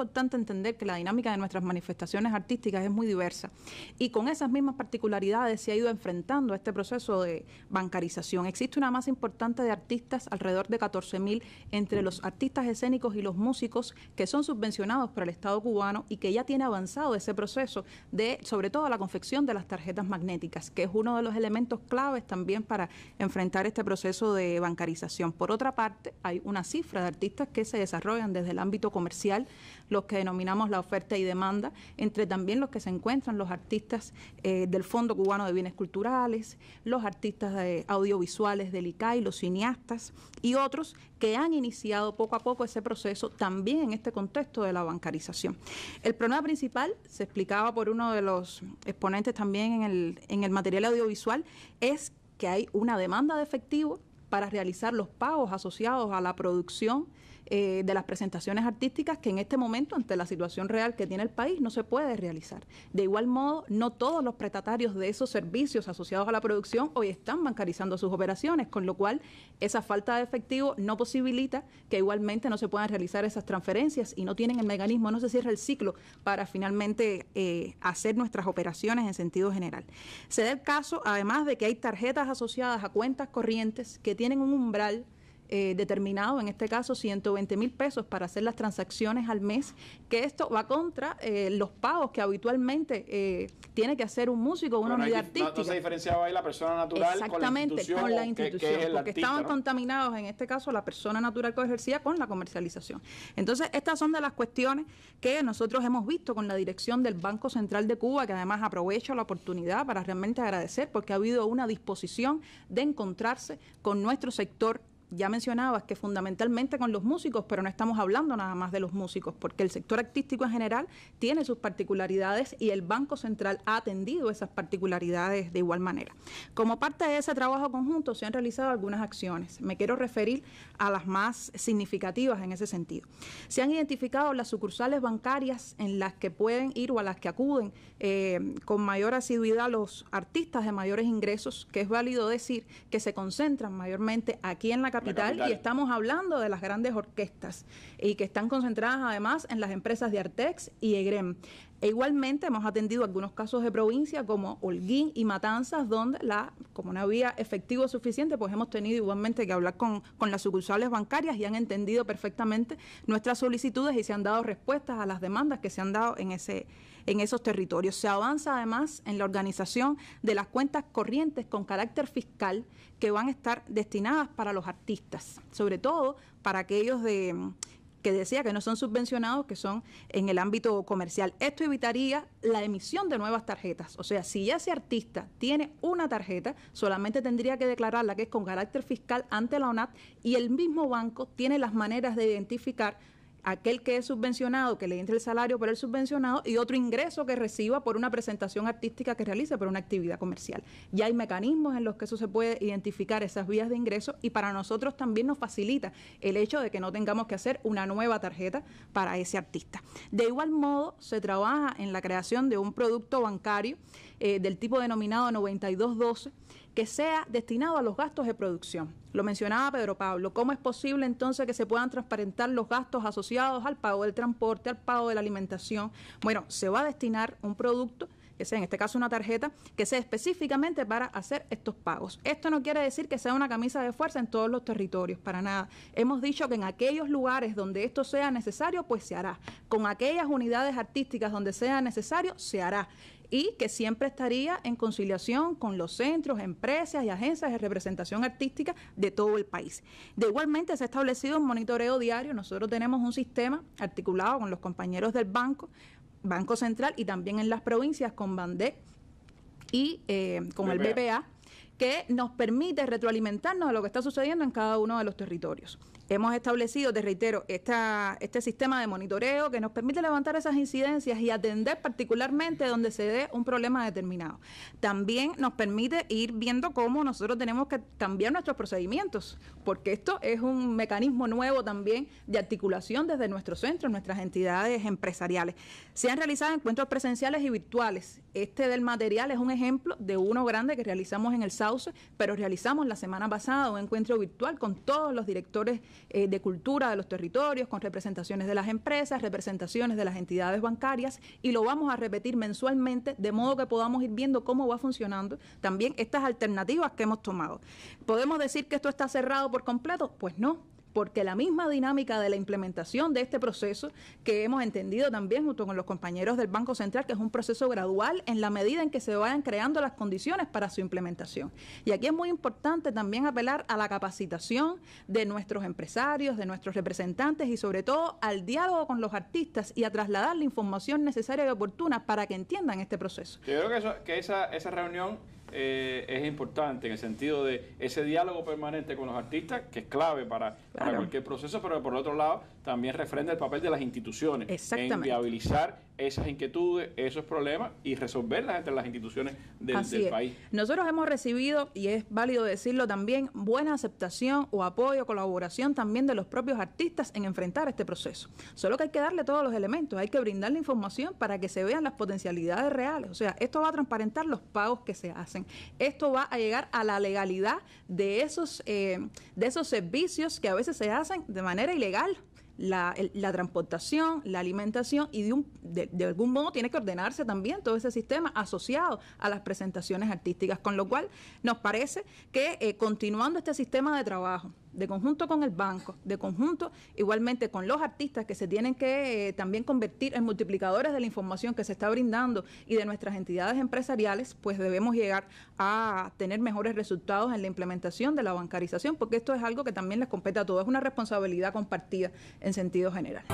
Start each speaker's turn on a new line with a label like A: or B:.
A: importante entender que la dinámica de nuestras manifestaciones artísticas es muy diversa y con esas mismas particularidades se ha ido enfrentando a este proceso de bancarización. Existe una masa importante de artistas, alrededor de 14.000, entre los artistas escénicos y los músicos que son subvencionados por el Estado cubano y que ya tiene avanzado ese proceso de, sobre todo, la confección de las tarjetas magnéticas, que es uno de los elementos claves también para enfrentar este proceso de bancarización. Por otra parte, hay una cifra de artistas que se desarrollan desde el ámbito comercial, los que denominamos la oferta y demanda, entre también los que se encuentran los artistas eh, del Fondo Cubano de Bienes Culturales, los artistas de audiovisuales del ICAI, los cineastas y otros que han iniciado poco a poco ese proceso también en este contexto de la bancarización. El problema principal, se explicaba por uno de los exponentes también en el, en el material audiovisual, es que hay una demanda de efectivo para realizar los pagos asociados a la producción eh, de las presentaciones artísticas que en este momento, ante la situación real que tiene el país, no se puede realizar. De igual modo, no todos los prestatarios de esos servicios asociados a la producción hoy están bancarizando sus operaciones, con lo cual esa falta de efectivo no posibilita que igualmente no se puedan realizar esas transferencias y no tienen el mecanismo, no se cierra el ciclo para finalmente eh, hacer nuestras operaciones en sentido general. Se da el caso, además, de que hay tarjetas asociadas a cuentas corrientes que tienen un umbral eh, determinado, en este caso 120 mil pesos para hacer las transacciones al mes, que esto va contra eh, los pagos que habitualmente eh, tiene que hacer un músico o una unidad artística. No, se diferenciaba ahí la persona natural Exactamente, con la institución, con la institución porque estaban contaminados en este caso la persona natural que ejercía con la comercialización. Entonces, estas son de las cuestiones que nosotros hemos visto con la dirección del Banco Central de Cuba, que además aprovecho la oportunidad para realmente agradecer porque ha habido una disposición de encontrarse con nuestro sector ya mencionabas que fundamentalmente con los músicos, pero no estamos hablando nada más de los músicos, porque el sector artístico en general tiene sus particularidades y el Banco Central ha atendido esas particularidades de igual manera. Como parte de ese trabajo conjunto se han realizado algunas acciones. Me quiero referir a las más significativas en ese sentido. Se han identificado las sucursales bancarias en las que pueden ir o a las que acuden eh, con mayor asiduidad los artistas de mayores ingresos, que es válido decir que se concentran mayormente aquí en la capital y estamos hablando de las grandes orquestas y que están concentradas además en las empresas de Artex y EGREM. E igualmente hemos atendido algunos casos de provincia como Holguín y Matanzas, donde la, como no había efectivo suficiente, pues hemos tenido igualmente que hablar con, las sucursales bancarias y han entendido perfectamente nuestras solicitudes y se han dado respuestas a las demandas que se han dado en ese en esos territorios. Se avanza además en la organización de las cuentas corrientes con carácter fiscal que van a estar destinadas para los artistas, sobre todo para aquellos de que decía que no son subvencionados, que son en el ámbito comercial. Esto evitaría la emisión de nuevas tarjetas. O sea, si ya ese artista tiene una tarjeta, solamente tendría que declararla que es con carácter fiscal ante la ONAT y el mismo banco tiene las maneras de identificar aquel que es subvencionado, que le entre el salario por el subvencionado y otro ingreso que reciba por una presentación artística que realice por una actividad comercial. Ya hay mecanismos en los que eso se puede identificar, esas vías de ingreso, y para nosotros también nos facilita el hecho de que no tengamos que hacer una nueva tarjeta para ese artista. De igual modo, se trabaja en la creación de un producto bancario eh, del tipo denominado 9212 que sea destinado a los gastos de producción. Lo mencionaba Pedro Pablo, ¿cómo es posible entonces que se puedan transparentar los gastos asociados al pago del transporte, al pago de la alimentación? Bueno, se va a destinar un producto que sea en este caso una tarjeta, que sea específicamente para hacer estos pagos. Esto no quiere decir que sea una camisa de fuerza en todos los territorios, para nada. Hemos dicho que en aquellos lugares donde esto sea necesario, pues se hará. Con aquellas unidades artísticas donde sea necesario, se hará y que siempre estaría en conciliación con los centros, empresas y agencias de representación artística de todo el país. De igualmente se ha establecido un monitoreo diario, nosotros tenemos un sistema articulado con los compañeros del banco Banco Central y también en las provincias con Bande y eh, con el BPA, que nos permite retroalimentarnos de lo que está sucediendo en cada uno de los territorios hemos establecido, te reitero, este sistema de monitoreo que nos permite levantar esas incidencias y atender particularmente donde se dé un problema determinado. También nos permite ir viendo cómo nosotros tenemos que cambiar nuestros procedimientos, porque esto es un mecanismo nuevo también de articulación desde nuestro centro, nuestras entidades empresariales. Se han realizado encuentros presenciales y virtuales. Este del material es un ejemplo de uno grande que realizamos en el Sauce, pero realizamos la semana pasada un encuentro virtual con todos los directores eh, de cultura de los territorios, con representaciones de las empresas, representaciones de las entidades bancarias y lo vamos a repetir mensualmente de modo que podamos ir viendo cómo va funcionando también estas alternativas que hemos tomado. ¿Podemos decir que esto está cerrado por completo? Pues no, porque la misma dinámica de la implementación de este proceso, que hemos entendido también junto con los compañeros del Banco Central, que es un proceso gradual en la medida en que se vayan creando las condiciones para su implementación. Y aquí es muy importante también apelar a la capacitación de nuestros empresarios, de nuestros representantes y sobre todo al diálogo con los artistas y a trasladar la información necesaria y oportuna para que entiendan este proceso. Yo creo que, que esa, esa reunión eh, es importante en el sentido de ese diálogo permanente con los artistas, que es clave para, cualquier proceso, pero por otro lado también refrenda el papel de las instituciones en viabilizar esas inquietudes, esos problemas y resolverlas entre las instituciones del, país. Nosotros hemos recibido, y es válido decirlo también, buena aceptación o apoyo, colaboración también de los propios artistas en enfrentar este proceso. Solo que hay que darle todos los elementos, hay que brindarle información para que se vean las potencialidades reales. O sea, esto va a transparentar los pagos que se hacen. Esto va a llegar a la legalidad de esos, eh, de esos servicios que a veces se hacen de manera ilegal la, transportación, la alimentación y de, algún modo tiene que ordenarse también todo ese sistema asociado a las presentaciones artísticas, con lo cual nos parece que eh, continuando este sistema de trabajo, de conjunto con el banco, de conjunto igualmente con los artistas que se tienen que eh, también convertir en multiplicadores de la información que se está brindando y de nuestras entidades empresariales, pues debemos llegar a tener mejores resultados en la implementación de la bancarización, porque esto es algo que también les compete a todos, es una responsabilidad compartida en sentido general.